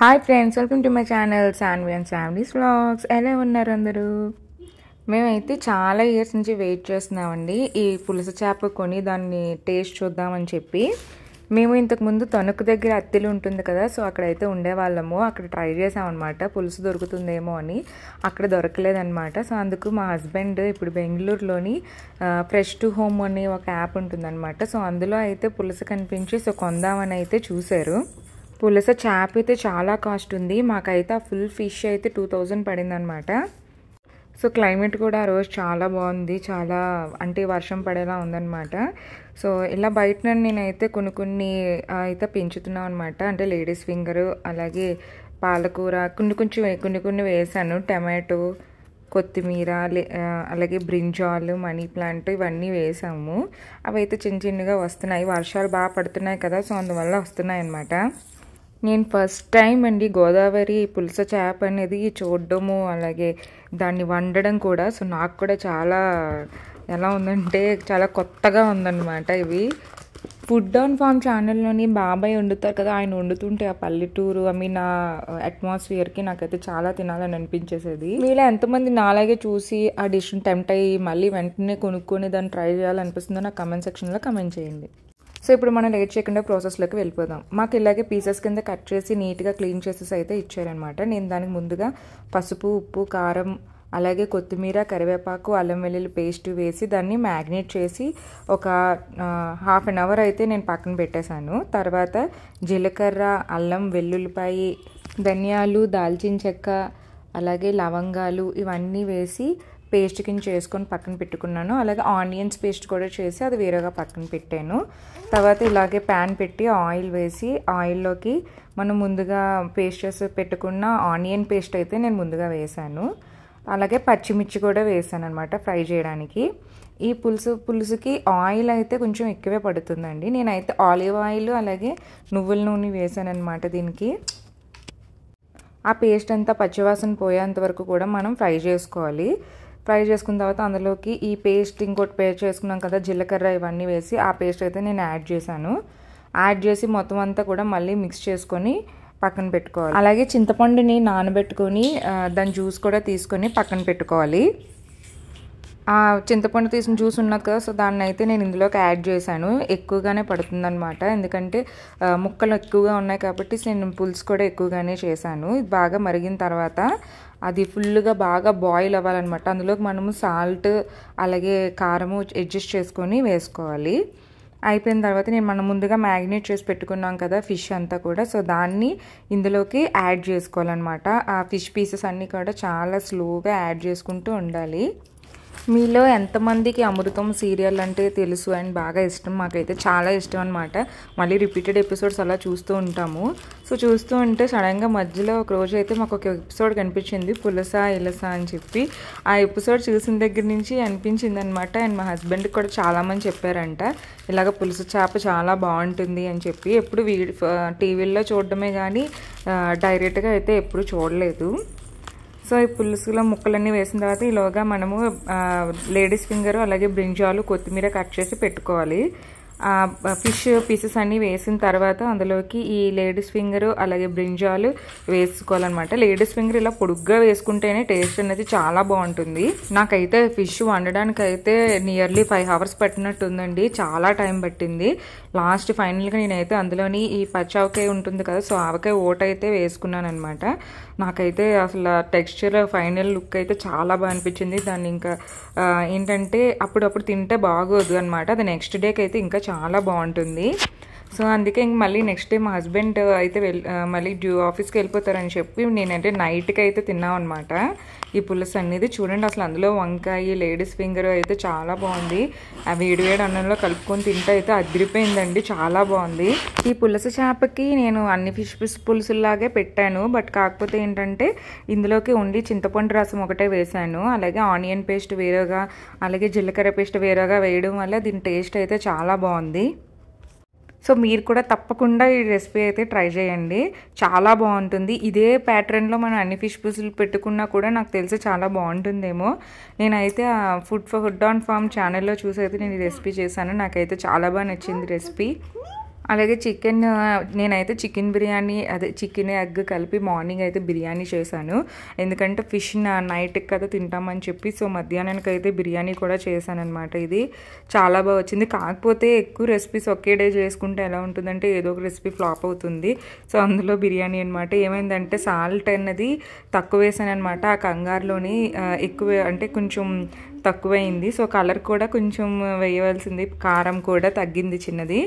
hi friends welcome to my channel Shanvi and Shamli's vlogs ఎలా ఉన్నారు అందరూ మేమైతే చాలా ఇయర్స్ నుంచి వెయిట్ చేస్తున్నామండి ఈ పులస చేప కొని దాన్ని టేస్ట్ చూద్దామని చెప్పి మేము ఇంతకుముందు తణుకు దగ్గర అత్తిలు ఉంటుంది కదా సో అక్కడైతే ఉండేవాళ్ళము అక్కడ ట్రై చేసామన్నమాట పులుసు దొరుకుతుందేమో అని అక్కడ దొరకలేదన్నమాట సో అందుకు మా హస్బెండ్ ఇప్పుడు బెంగళూరులోని ఫ్రెష్ టు హోమ్ అనే ఒక యాప్ ఉంటుందన్నమాట సో అందులో అయితే పులుసు కనిపించి సో కొందామని అయితే చూశారు పులస చేప అయితే చాలా కాస్ట్ ఉంది మాకైతే ఆ ఫుల్ ఫిష్ అయితే టూ థౌజండ్ పడిందనమాట సో క్లైమేట్ కూడా ఆ రోజు చాలా బాగుంది చాలా అంటే వర్షం పడేలా ఉందన్నమాట సో ఇలా బయట నేనైతే కొన్ని కొన్ని అయితే పెంచుతున్నాం అనమాట అంటే లేడీస్ ఫింగర్ అలాగే పాలకూర కొన్ని కొంచెం కొన్ని కొన్ని వేసాను టమాటో కొత్తిమీర అలాగే బ్రింజాల్ మనీ ప్లాంట్ ఇవన్నీ వేసాము అవి అయితే చిన్న చిన్నగా వస్తున్నాయి వర్షాలు బాగా పడుతున్నాయి కదా సో అందువల్ల వస్తున్నాయి అన్నమాట నేను ఫస్ట్ టైం అండి గోదావరి పులస చేప అనేది చూడడము అలాగే దాన్ని వండడం కూడా సో నాకు కూడా చాలా ఎలా ఉందంటే చాలా కొత్తగా ఉందన్నమాట ఇవి ఫుడ్ ఆన్ ఫామ్ ఛానల్లోని బాబాయ్ వండుతారు కదా ఆయన వండుతుంటే ఆ పల్లెటూరు ఐ మీన్ ఆ అట్మాస్ఫియర్కి నాకైతే చాలా తినాలని అనిపించేసేది మీలో ఎంతమంది నాలాగే చూసి ఆ డిష్ టెంప్ట్ అయ్యి మళ్ళీ వెంటనే కొనుక్కొని దాన్ని ట్రై చేయాలనిపిస్తుందో నాకు కమెంట్ సెక్షన్లో కమెంట్ చేయండి సో ఇప్పుడు మనం లేట్ చేయకుండా ప్రాసెస్లోకి వెళ్ళిపోదాం మాకు ఇలాగే పీసెస్ కింద కట్ చేసి నీట్గా క్లీన్ చేసేసి అయితే ఇచ్చారనమాట నేను దానికి ముందుగా పసుపు ఉప్పు కారం అలాగే కొత్తిమీర కరివేపాకు అల్లం వెల్లుల్లి పేస్ట్ వేసి దాన్ని మ్యాగ్నేట్ చేసి ఒక హాఫ్ అన్ అవర్ అయితే నేను పక్కన పెట్టేశాను తర్వాత జీలకర్ర అల్లం వెల్లుల్లిపాయి ధనియాలు దాల్చిన చెక్క అలాగే లవంగాలు ఇవన్నీ వేసి పేస్ట్ కింద చేసుకొని పక్కన పెట్టుకున్నాను అలాగే ఆనియన్స్ పేస్ట్ కూడా చేసి అది వేరేగా పక్కన పెట్టాను తర్వాత ఇలాగే ప్యాన్ పెట్టి ఆయిల్ వేసి ఆయిల్లోకి మనం ముందుగా పేస్ట్ చేసి పెట్టుకున్న ఆనియన్ పేస్ట్ అయితే నేను ముందుగా వేశాను అలాగే పచ్చిమిర్చి కూడా వేసాను అనమాట ఫ్రై చేయడానికి ఈ పులుసు పులుసుకి ఆయిల్ అయితే కొంచెం ఎక్కువే పడుతుందండి నేనైతే ఆలివ్ ఆయిల్ అలాగే నువ్వుల నూనె వేసాను అనమాట దీనికి ఆ పేస్ట్ అంతా పచ్చివాసన పోయేంత వరకు కూడా మనం ఫ్రై చేసుకోవాలి ఫ్రై చేసుకున్న తర్వాత అందులోకి ఈ పేస్ట్ ఇంకోటి పేస్ట్ చేసుకున్నాం కదా జీలకర్ర ఇవన్నీ వేసి ఆ పేస్ట్ అయితే నేను యాడ్ చేశాను యాడ్ చేసి మొత్తం అంతా కూడా మళ్ళీ మిక్స్ చేసుకొని పక్కన పెట్టుకోవాలి అలాగే చింతపండుని నానబెట్టుకొని దాని జ్యూస్ కూడా తీసుకొని పక్కన పెట్టుకోవాలి ఆ చింతపండు తీసిన జ్యూస్ ఉన్నది కదా సో దాన్ని అయితే నేను ఇందులోకి యాడ్ చేశాను ఎక్కువగానే పడుతుందనమాట ఎందుకంటే ముక్కలు ఎక్కువగా ఉన్నాయి కాబట్టి నేను పులుసు కూడా ఎక్కువగానే చేశాను ఇది బాగా మరిగిన తర్వాత అది ఫుల్గా బాగా బాయిల్ అవ్వాలన్నమాట అందులోకి మనము సాల్ట్ అలాగే కారము అడ్జస్ట్ చేసుకొని వేసుకోవాలి అయిపోయిన తర్వాత నేను మనం ముందుగా మ్యాగ్నేట్ చేసి పెట్టుకున్నాం కదా ఫిష్ అంతా కూడా సో దాన్ని ఇందులోకి యాడ్ చేసుకోవాలన్నమాట ఆ ఫిష్ పీసెస్ అన్నీ కూడా చాలా స్లోగా యాడ్ చేసుకుంటూ ఉండాలి మీలో ఎంతమందికి అమృతం సీరియల్ అంటే తెలుసు అండ్ బాగా ఇష్టం మాకైతే చాలా ఇష్టం అనమాట మళ్ళీ రిపీటెడ్ ఎపిసోడ్స్ అలా చూస్తూ ఉంటాము సో చూస్తూ ఉంటే సడన్గా మధ్యలో ఒక రోజు అయితే మాకు ఒక ఎపిసోడ్ కనిపించింది పులస ఇలస అని చెప్పి ఆ ఎపిసోడ్ చూసిన దగ్గర నుంచి అనిపించింది అనమాట అండ్ మా హస్బెండ్కి కూడా చాలామంది చెప్పారంట ఇలాగ పులుసు చేప చాలా బాగుంటుంది అని చెప్పి ఎప్పుడు వీ టీవీల్లో చూడడమే కానీ డైరెక్ట్గా అయితే ఎప్పుడు చూడలేదు సో ఈ పులుసులో ముక్కలన్నీ వేసిన తర్వాత ఈలోగా మనము లేడీస్ ఫింగర్ అలాగే బ్రింజాలు కొత్తిమీర కట్ చేసి పెట్టుకోవాలి ఫిష్ పీసెస్ అన్నీ వేసిన తర్వాత అందులోకి ఈ లేడీస్ ఫింగర్ అలాగే బ్రింజాలు వేసుకోవాలన్నమాట లేడీస్ ఫింగర్ ఇలా పొడుగ్గా వేసుకుంటేనే టేస్ట్ అనేది చాలా బాగుంటుంది నాకైతే ఫిష్ వండడానికి అయితే నియర్లీ ఫైవ్ అవర్స్ పట్టినట్టుందండి చాలా టైం పట్టింది లాస్ట్ ఫైనల్గా నేనైతే అందులోని ఈ పచ్చి ఉంటుంది కదా సో ఆవకాయ ఓట అయితే వేసుకున్నాను అనమాట నాకైతే అసలు టెక్స్చర్ ఫైనల్ లుక్ అయితే చాలా బాగా అనిపించింది దాన్ని ఇంకా ఏంటంటే అప్పుడప్పుడు తింటే బాగోదు అనమాట అది నెక్స్ట్ డేకి అయితే ఇంకా చాలా బాగుంటుంది సో అందుకే ఇంక మళ్ళీ నెక్స్ట్ డే మా హస్బెండ్ అయితే వెళ్ మళ్ళీ డ్యూ ఆఫీస్కి వెళ్ళిపోతారని చెప్పి నేనంటే నైట్కి అయితే తిన్నాం అనమాట ఈ పులుసు అనేది చూడండి అసలు అందులో వంకాయ లేడీస్ ఫింగర్ అయితే చాలా బాగుంది ఆ వేడివేడి అన్నంలో కలుపుకొని తింటే అయితే అదిరిపోయిందండి చాలా బాగుంది ఈ పులస చేపకి నేను అన్ని ఫిష్ పులుసులాగే పెట్టాను బట్ కాకపోతే ఏంటంటే ఇందులోకి ఉండి చింతపండు రసం ఒకటే వేశాను అలాగే ఆనియన్ పేస్ట్ వేరేగా అలాగే జీలకర్ర పేస్ట్ వేరేగా వేయడం వల్ల దీని టేస్ట్ అయితే చాలా బాగుంది సో మీరు కూడా తప్పకుండా ఈ రెసిపీ అయితే ట్రై చేయండి చాలా బాగుంటుంది ఇదే ప్యాటర్న్లో మనం అన్ని ఫిష్ పుసులు పెట్టుకున్నా కూడా నాకు తెలిసి చాలా బాగుంటుందేమో నేనైతే food for food on farm ఛానల్లో చూసి అయితే నేను ఈ రెసిపీ చేశాను నాకైతే చాలా బాగా నచ్చింది రెసిపీ అలాగే చికెన్ నేనైతే చికెన్ బిర్యానీ అదే చికెన్ ఎగ్ కలిపి మార్నింగ్ అయితే బిర్యానీ చేశాను ఎందుకంటే ఫిష్ నైట్కి కదా తింటామని చెప్పి సో మధ్యాహ్నానికి అయితే బిర్యానీ కూడా చేశాను అనమాట ఇది చాలా బాగా వచ్చింది కాకపోతే ఎక్కువ రెసిపీస్ ఒకే డే చేసుకుంటే ఎలా ఉంటుందంటే ఏదో ఒక రెసిపీ ఫ్లాప్ అవుతుంది సో అందులో బిర్యానీ అనమాట ఏమైందంటే సాల్ట్ అన్నది తక్కువ వేసాను అనమాట ఆ కంగారులోని ఎక్కువ అంటే కొంచెం తక్కువైంది సో కలర్ కూడా కొంచెం వేయవలసింది కారం కూడా తగ్గింది చిన్నది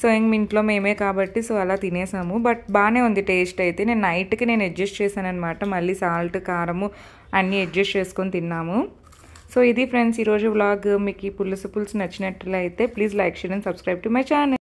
సో ఇంక ఇంట్లో మేమే కాబట్టి సో అలా తినేసాము బట్ బాగానే ఉంది టేస్ట్ అయితే నేను నైట్కి నేను అడ్జస్ట్ చేశానమాట మళ్ళీ సాల్ట్ కారము అన్నీ అడ్జస్ట్ చేసుకొని తిన్నాము సో ఇది ఫ్రెండ్స్ ఈరోజు వ్లాగ్ మీకు పులుసు పులుసు నచ్చినట్లయితే please like share and subscribe to my channel